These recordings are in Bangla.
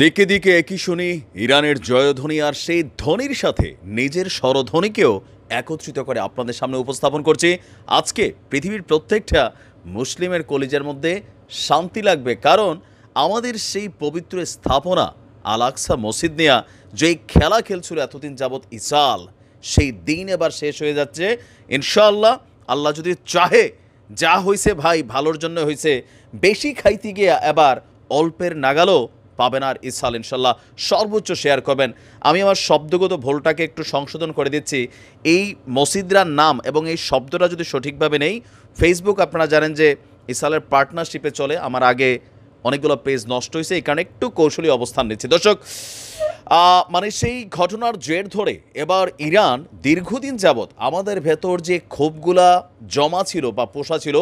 দিকে দিকে একই শুনি ইরানের জয়ধ্বনি আর সেই ধ্বনির সাথে নিজের স্বরধ্বনিকেও একত্রিত করে আপনাদের সামনে উপস্থাপন করছি আজকে পৃথিবীর প্রত্যেকটা মুসলিমের কলিজার মধ্যে শান্তি লাগবে কারণ আমাদের সেই পবিত্র স্থাপনা আলাক্সা মসজিদ নিয়া যেই খেলা খেলছিল এতদিন যাবৎ ইসাল সেই দিন এবার শেষ হয়ে যাচ্ছে ইনশাআল্লাহ আল্লাহ যদি চাহে যা হয়েছে ভাই ভালোর জন্য হয়েছে বেশি খাইতে গিয়া এবার অল্পের নাগালো পাবেন আর ইসাল ইনশাল্লাহ সর্বোচ্চ শেয়ার করবেন আমি আমার শব্দগত ভোলটাকে একটু সংশোধন করে দিচ্ছি এই মসিদরার নাম এবং এই শব্দটা যদি সঠিকভাবে নেই ফেসবুক আপনারা জানেন যে ইসালের পার্টনারশিপে চলে আমার আগে অনেকগুলো পেজ নষ্ট হয়েছে এই কারণে একটু কৌশলী অবস্থান নিচ্ছে দর্শক মানে সেই ঘটনার জের ধরে এবার ইরান দীর্ঘদিন যাবৎ আমাদের ভেতর যে ক্ষোভগুলা জমা ছিল বা পোষা ছিল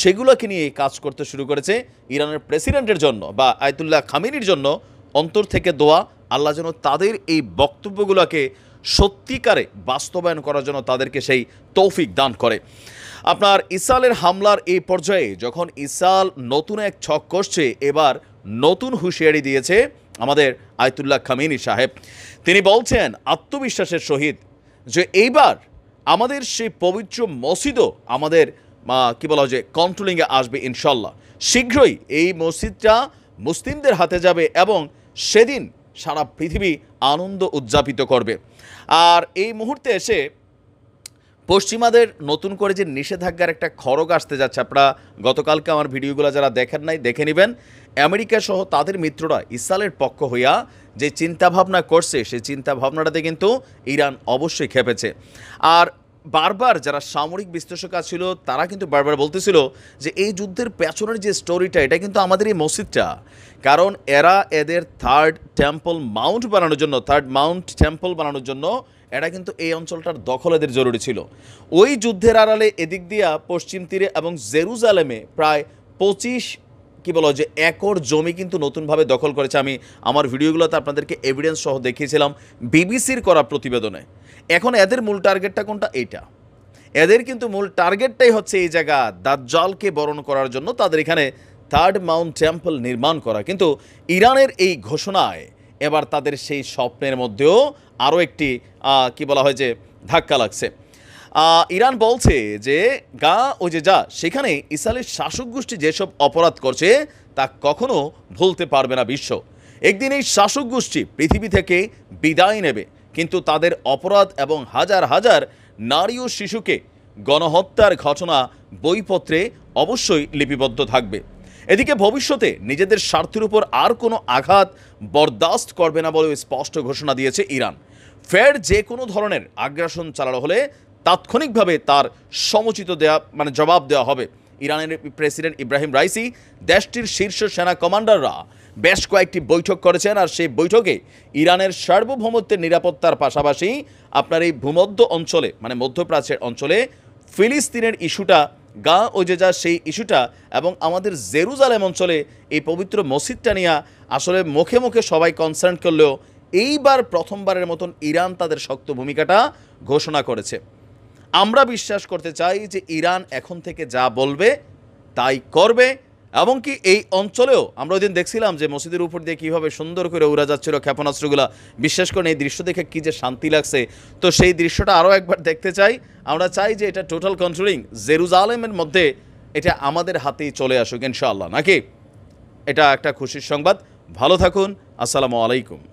সেগুলোকে নিয়ে কাজ করতে শুরু করেছে ইরানের প্রেসিডেন্টের জন্য বা আয়তুল্লাহ খামিনির জন্য অন্তর থেকে দোয়া আল্লাহ যেন তাদের এই বক্তব্যগুলোকে সত্যিকারে বাস্তবায়ন করার জন্য তাদেরকে সেই তৌফিক দান করে আপনার ইসালের হামলার এই পর্যায়ে যখন ইসাল নতুন এক ছক কষছে এবার নতুন হুঁশিয়ারি দিয়েছে আমাদের আয়তুল্লাহ খামিনী সাহেব তিনি বলছেন আত্মবিশ্বাসের সহিত যে এইবার আমাদের সেই পবিত্র মসজিদও আমাদের কি বলা হয় যে কন্ট্রোলিংয়ে আসবে ইনশাল্লাহ শীঘ্রই এই মসজিদটা মুসলিমদের হাতে যাবে এবং সেদিন সারা পৃথিবী আনন্দ উদযাপিত করবে আর এই মুহূর্তে এসে পশ্চিমাদের নতুন করে যে নিষেধাজ্ঞার একটা খড়গ আসতে যাচ্ছে আপনারা গতকালকে আমার ভিডিওগুলো যারা দেখেন নাই দেখে নেবেন আমেরিকা সহ তাদের মিত্ররা ইসরায়েলের পক্ষ হইয়া যে চিন্তাভাবনা করছে সেই চিন্তাভাবনাটাতে কিন্তু ইরান অবশ্যই খেপেছে আর বারবার যারা সামরিক বিশ্লেষকা ছিল তারা কিন্তু বারবার বলতেছিল যে এই যুদ্ধের পেছনের যে স্টোরিটা এটা কিন্তু আমাদের এই মসজিদটা কারণ এরা এদের থার্ড টেম্পল মাউন্ট বানানোর জন্য থার্ড মাউন্ট টেম্পল বানানোর জন্য এটা কিন্তু এই অঞ্চলটার দখল এদের জরুরি ছিল ওই যুদ্ধের আড়ালে এদিক দিয়া পশ্চিম তীরে এবং জেরুজালেমে প্রায় পঁচিশ কি বলো যে একর জমি কিন্তু নতুনভাবে দখল করেছে আমি আমার ভিডিওগুলোতে আপনাদেরকে এভিডেন্স সহ দেখিয়েছিলাম বিবিসির করা প্রতিবেদনে এখন এদের মূল টার্গেটটা কোনটা এটা এদের কিন্তু মূল টার্গেটটাই হচ্ছে এই জায়গা দাজ্জালকে বরণ করার জন্য তাদের এখানে থার্ড মাউন্ট টেম্পল নির্মাণ করা কিন্তু ইরানের এই ঘোষণায় এবার তাদের সেই স্বপ্নের মধ্যেও আরও একটি কি বলা হয় যে ধাক্কা লাগছে ইরান বলছে যে গা ও যে যা সেখানে ইসরায়েলের শাসক গোষ্ঠী যেসব অপরাধ করছে তা কখনো ভুলতে পারবে না বিশ্ব একদিন এই শাসক গোষ্ঠী পৃথিবী থেকে বিদায় নেবে কিন্তু তাদের অপরাধ এবং হাজার হাজার নারী ও শিশুকে গণহত্যার ঘটনা বইপত্রে অবশ্যই লিপিবদ্ধ থাকবে এদিকে ভবিষ্যতে নিজেদের স্বার্থের উপর আর কোনো আঘাত বরদাস্ত করবে না বলেও স্পষ্ট ঘোষণা দিয়েছে ইরান ফের যে কোনো ধরনের আগ্রাসন চালানো হলে তাৎক্ষণিকভাবে তার সমুচিত দেয়া মানে জবাব দেওয়া হবে ইরানের প্রেসিডেন্ট ইব্রাহিম রাইসি দেশটির শীর্ষ সেনা কমান্ডাররা বেশ কয়েকটি বৈঠক করেছেন আর সেই বৈঠকে ইরানের সার্বভৌমত্বের নিরাপত্তার পাশাপাশি আপনার এই ভূমধ্য অঞ্চলে মানে মধ্যপ্রাচ্যের অঞ্চলে ফিলিস্তিনের ইস্যুটা গা ওজেজা সেই ইস্যুটা এবং আমাদের জেরুজালেম অঞ্চলে এই পবিত্র মসজিদটা নিয়ে আসলে মুখে মুখে সবাই কনসার্ন করলেও এইবার প্রথমবারের মতন ইরান তাদের শক্ত ভূমিকাটা ঘোষণা করেছে আমরা বিশ্বাস করতে চাই যে ইরান এখন থেকে যা বলবে তাই করবে এবং কি এই অঞ্চলেও আমরা ওই দিন দেখছিলাম যে মসজিদের উপর দিয়ে কীভাবে সুন্দর করে উড়া যাচ্ছিল ক্ষেপণাস্ত্রগুলো বিশ্বাস করে এই দৃশ্য দেখে কী যে শান্তি লাগছে তো সেই দৃশ্যটা আরও একবার দেখতে চাই আমরা চাই যে এটা টোটাল কন্ট্রোলিং জেরুজালেমের মধ্যে এটা আমাদের হাতেই চলে আসুক ইনশাআল্লাহ নাকি এটা একটা খুশির সংবাদ ভালো থাকুন আসসালামু আলাইকুম